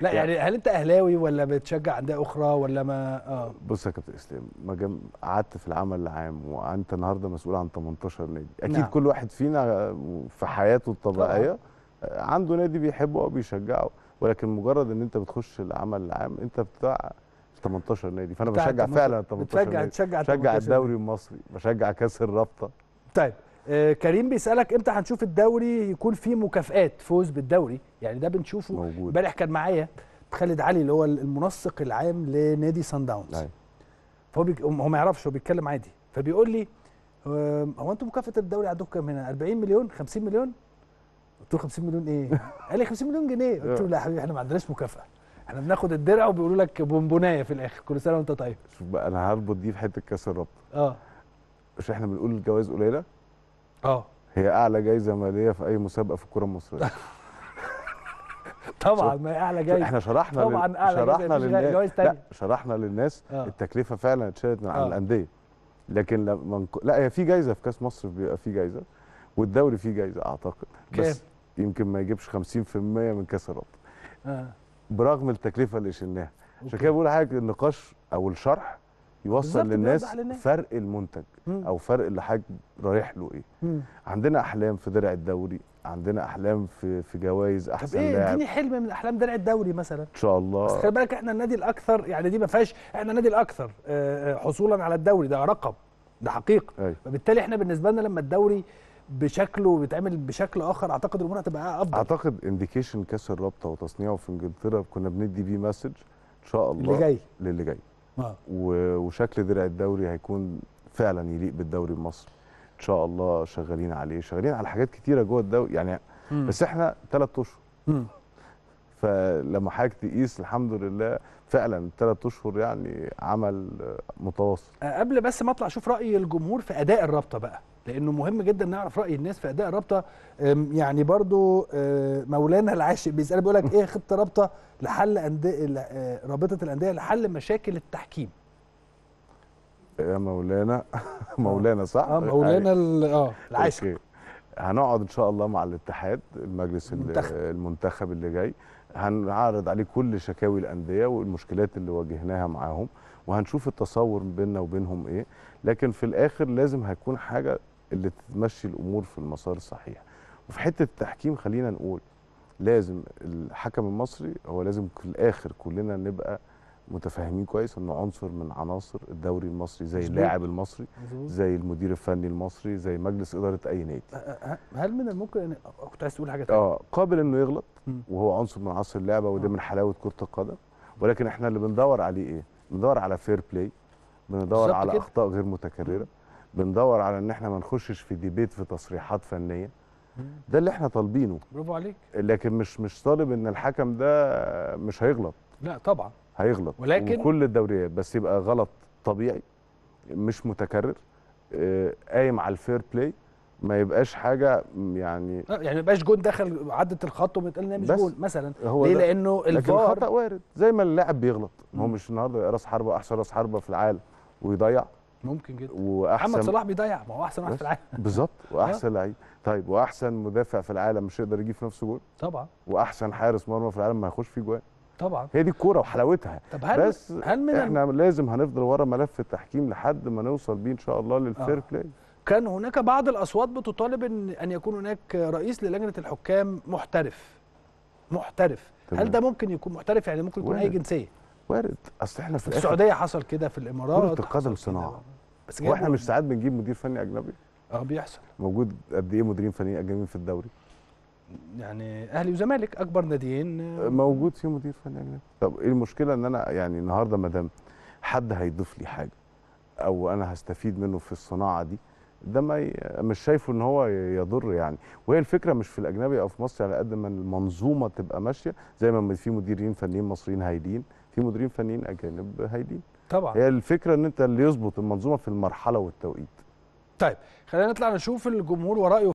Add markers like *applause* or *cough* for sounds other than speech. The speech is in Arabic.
لا يعني هل انت اهلاوي ولا بتشجع انديه اخرى ولا ما اه بص يا كابتن اسلام ما جم... قعدت في العمل العام وانت النهارده مسؤول عن 18 نادي اكيد نعم. كل واحد فينا في حياته الطبيعيه عنده نادي بيحبه او بيشجعه ولكن مجرد ان انت بتخش العمل العام انت بتاع 18 نادي فانا بشجع فعلا 18 نادي بتشجع بتشجع بشجع الدوري المصري بشجع كاس الرابطه طيب آه، كريم بيسالك امتى هنشوف الدوري يكون فيه مكافئات فوز بالدوري يعني ده بنشوفه امبارح كان معايا خالد علي اللي هو المنسق العام لنادي سان أيوة. داونز فهو بيك... هو ما يعرفش هو بيتكلم عادي فبيقول لي آه، هو انتوا مكافاه الدوري عندكم كام هنا 40 مليون 50 مليون قلت له 50 مليون ايه *laughs* قال لي 50 مليون جنيه قلت له لا يا حبيبي احنا ما عندناش مكافاه احنا بناخد الدرع وبيقولوا لك بونبونايه في الاخر كل سنه وانت طيب شوف بقى انا هربط دي في حته كاس الرابطه اه مش احنا بنقول الجوائز قليله اه هي اعلى جايزه ماليه في اي مسابقه في الكره المصريه *laughs* طبعا ما هي اعلى جايزه احنا شرحنا طبعا لل... اعلى شرحنا للناس لا شرحنا للناس أوه. التكلفه فعلا اتشالت من على آه. الانديه لكن لما لا هي في جايزه في كاس مصر بيبقى في جايزه والدوري فيه جايزه اعتقد كيف. بس يمكن ما يجيبش 50% من كاس الرابطه آه. برغم التكلفه اللي شلناها عشان كده بقول لحضرتك النقاش او الشرح يوصل للناس فرق المنتج مم. او فرق الحاج رايح له ايه مم. عندنا احلام في درع الدوري عندنا احلام في في جوائز احسن إيه، لاعب طب ايه اديني حلم من احلام درع الدوري مثلا ان شاء الله بس خلي بالك احنا النادي الاكثر يعني دي ما فيهاش احنا النادي الاكثر آه، آه، حصولا على الدوري ده رقم ده حقيقه أي. أيوه. فبالتالي احنا بالنسبه لنا لما الدوري بشكله بيتعمل بشكل اخر اعتقد الامور هتبقى افضل اعتقد انديكيشن كاس الرابطه وتصنيعه في انجلترا كنا بندي بيه مسج ان شاء الله للي جاي للي جاي آه. وشكل درع الدوري هيكون فعلا يليق بالدوري المصري ان شاء الله شغالين عليه شغالين على حاجات كتيره جوه الدوري يعني م. بس احنا ثلاث اشهر فلما حضرتك تقيس الحمد لله فعلا ثلاث اشهر يعني عمل متواصل قبل بس ما اطلع اشوف راي الجمهور في اداء الرابطه بقى لانه مهم جدا نعرف راي الناس في اداء رابطه يعني برضو أه، مولانا العاشق بيسال بيقول لك ايه خطه رابطه لحل انديه أه، رابطه الانديه لحل مشاكل التحكيم يا مولانا *laughs* مولانا صح اه مولانا يعني اه العاشق هنقعد ان شاء الله مع الاتحاد المجلس المنتخب, المنتخب اللي جاي هنعرض عليه كل شكاوي الانديه والمشكلات اللي واجهناها معاهم وهنشوف التصور بيننا وبينهم ايه لكن في الاخر لازم هيكون حاجه اللي تمشي الامور في المسار الصحيح وفي حته التحكيم خلينا نقول لازم الحكم المصري هو لازم في الاخر كلنا نبقى متفاهمين كويس انه عنصر من عناصر الدوري المصري زي اللاعب المصري زي المدير الفني المصري زي مجلس اداره اي نادي هل من الممكن يعني، ان كنت عايز تقول حاجه ثانيه اه قابل انه يغلط وهو عنصر من عناصر اللعبه وده آه. من حلاوه كره القدم ولكن احنا اللي بندور عليه ايه بندور على فير بلاي بندور على اخطاء غير متكرره بندور على ان احنا ما نخشش في ديبيت في تصريحات فنيه ده اللي احنا طالبينه برافو عليك لكن مش مش طالب ان الحكم ده مش هيغلط لا طبعا هيغلط ولكن وكل الدوريات بس يبقى غلط طبيعي مش متكرر آه، قايم على الفير بلاي ما يبقاش حاجه يعني آه، يعني ما يبقاش جون دخل عدت الخط ومتقال ان مش جون مثلا هو ليه لانه الفار لكن الخطا وارد زي ما اللاعب بيغلط هو مش النهارده راس حربه احسن راس حربه في العالم ويضيع ممكن جدا واحسن محمد صلاح بيضيع ما هو احسن واحد في العالم بالظبط *laughs* واحسن لعيب طيب واحسن مدافع في العالم مش هيقدر يجيب في نفسه جول طبعا واحسن حارس مرمى في العالم ما هيخش فيه جوان طبعا هي دي الكوره وحلاوتها طب هل بس هل من احنا لازم هنفضل ورا ملف التحكيم لحد ما نوصل بيه ان شاء الله للفير آه. بلاي كان هناك بعض الاصوات بتطالب ان ان يكون هناك رئيس للجنه الحكام محترف محترف تمام. هل ده ممكن يكون محترف يعني ممكن يكون وارد. اي جنسيه وارد اصل احنا في السعوديه حصل كده في الامارات كره القدم صناعه بس هو احنا مش ساعات بنجيب مدير فني اجنبي؟ اه بيحصل موجود قد ايه مديرين فنيين اجانبين في الدوري؟ يعني اهلي وزمالك اكبر ناديين موجود فيه مدير فني اجنبي طب ايه المشكله ان انا يعني النهارده ما دام حد هيضيف لي حاجه او انا هستفيد منه في الصناعه دي ده ما ي... مش شايفه ان هو يضر يعني وهي الفكره مش في الاجنبي او في مصر على يعني قد ما المنظومه تبقى ماشيه زي ما في مديرين فنيين مصريين هايلين في مديرين فنيين اجانب هايلين طبعا هي الفكره ان انت اللي يظبط المنظومه في المرحله والتوقيت طيب خلينا نطلع نشوف الجمهور ورايه